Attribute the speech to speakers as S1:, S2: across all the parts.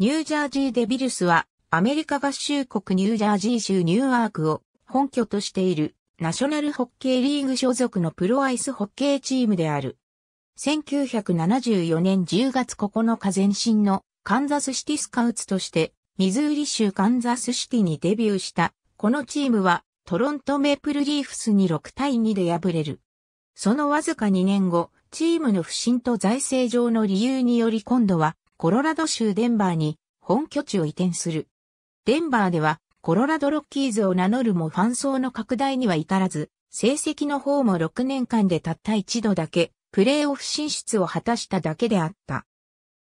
S1: ニュージャージーデビルスは、アメリカ合衆国ニュージャージー州ニューアークを本拠としているナショナルホッケーリーグ所属のプロアイスホッケーチームである。1974年10月9日前身のカンザスシティスカウツとして、ミズーリ州カンザスシティにデビューした、このチームはトロントメープルリーフスに6対2で敗れる。そのわずか2年後、チームの不振と財政上の理由により今度はコロラド州デンバーに本拠地を移転する。デンバーではコロラドロッキーズを名乗るもファン層の拡大には至らず、成績の方も6年間でたった一度だけプレーオフ進出を果たしただけであった。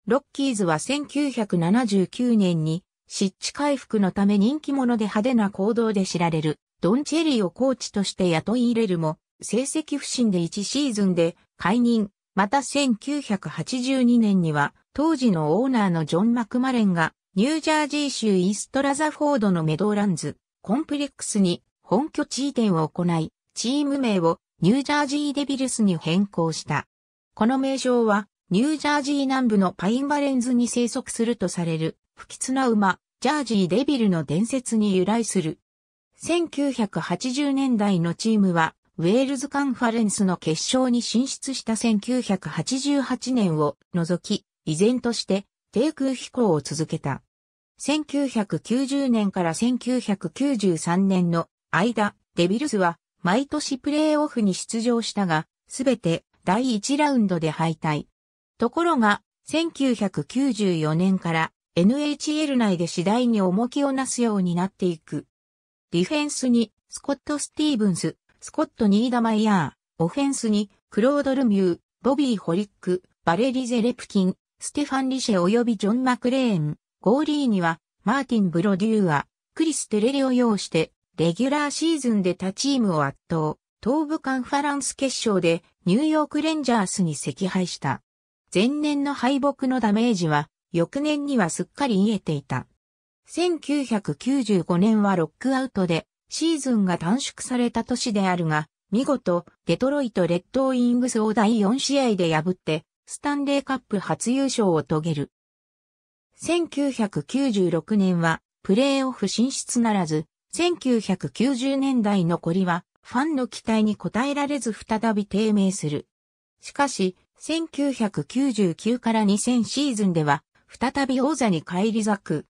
S1: ロッキーズは1979年に湿地回復のため人気者で派手な行動で知られるドンチェリーをコーチとして雇い入れるも、成績不振で1シーズンで解任、また1982年には当時のオーナーのジョン・マクマレンが、ニュージャージー州イーストラザフォードのメドーランズ、コンプレックスに本拠地移転を行い、チーム名をニュージャージーデビルスに変更した。この名称は、ニュージャージー南部のパインバレンズに生息するとされる、不吉な馬、ジャージーデビルの伝説に由来する。1980年代のチームは、ウェールズカンファレンスの決勝に進出した1988年を除き、依然として低空飛行を続けた。1990年から1993年の間、デビルスは毎年プレーオフに出場したが、すべて第1ラウンドで敗退。ところが、1994年から NHL 内で次第に重きをなすようになっていく。ディフェンスにスコット・スティーブンス、スコット・ニーダマイヤー、オフェンスにクロード・ルミュー、ボビー・ホリック、バレリゼ・レプキン、ステファン・リシェ及びジョン・マクレーン、ゴーリーには、マーティン・ブロデューア、クリス・テレレを擁して、レギュラーシーズンで他チームを圧倒、東部カンファランス決勝でニューヨークレンジャースに惜敗した。前年の敗北のダメージは、翌年にはすっかり癒えていた。1995年はロックアウトで、シーズンが短縮された年であるが、見事、デトロイト・レッドウィングスを第4試合で破って、スタンレーカップ初優勝を遂げる。1996年はプレーオフ進出ならず、1990年代残りはファンの期待に応えられず再び低迷する。しかし、1999から2000シーズンでは、再び王座に返り咲く。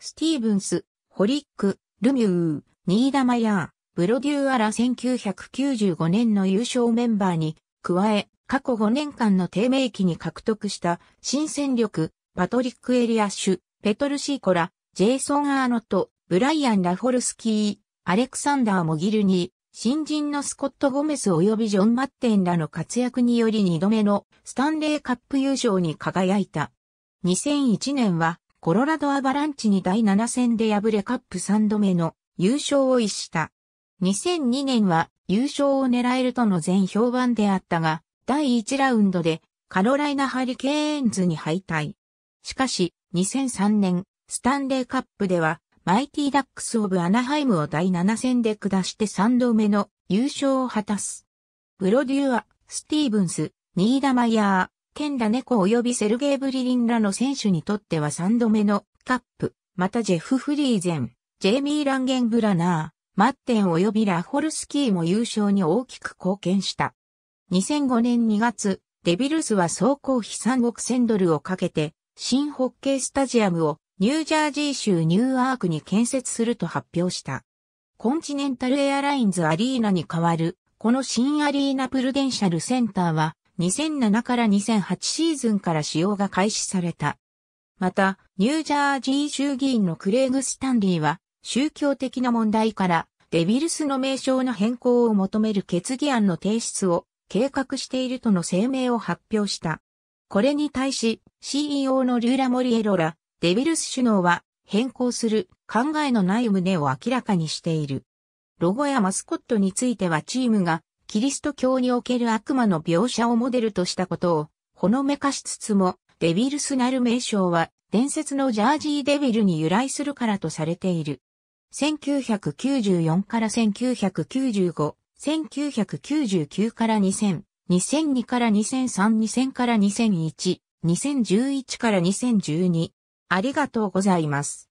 S1: スティーブンス、ホリック、ルミュー、ニーダマヤー、ブロデューアラ1995年の優勝メンバーに、加え、過去5年間の低迷期に獲得した新戦力、パトリック・エリアッシュ、ペトル・シーコラ、ジェイソン・アーノと、ブライアン・ラフォルスキー、アレクサンダー・モギルニー、新人のスコット・ゴメス及びジョン・マッテンらの活躍により2度目のスタンレーカップ優勝に輝いた。2001年はコロラド・アバランチに第7戦で敗れカップ3度目の優勝を逸した。2002年は優勝を狙えるとの全評判であったが、第1ラウンドでカロライナハリケーンズに敗退。しかし、2003年、スタンレーカップでは、マイティダックス・オブ・アナハイムを第7戦で下して3度目の優勝を果たす。プロデュア、スティーブンス、ニーダマイヤー、ケンダネコ及びセルゲイ・ブリリンらの選手にとっては3度目のカップ、またジェフ・フリーゼン、ジェイミー・ランゲン・ブラナー、マッテン及びラホルスキーも優勝に大きく貢献した。2005年2月、デビルスは総工費3億千ドルをかけて、新ホッケースタジアムをニュージャージー州ニューアークに建設すると発表した。コンチネンタルエアラインズアリーナに代わる、この新アリーナプルデンシャルセンターは、2007から2008シーズンから使用が開始された。また、ニュージャージー州議員のクレイグ・スタンリーは、宗教的な問題から、デビルスの名称の変更を求める決議案の提出を計画しているとの声明を発表した。これに対し CEO のリューラ・モリエロラ、デビルス首脳は変更する考えのない旨を明らかにしている。ロゴやマスコットについてはチームがキリスト教における悪魔の描写をモデルとしたことをほのめかしつつもデビルスなる名称は伝説のジャージーデビルに由来するからとされている。1994から1995 1999から2000、2002から2003、2000から2001、2011から2012。ありがとうございます。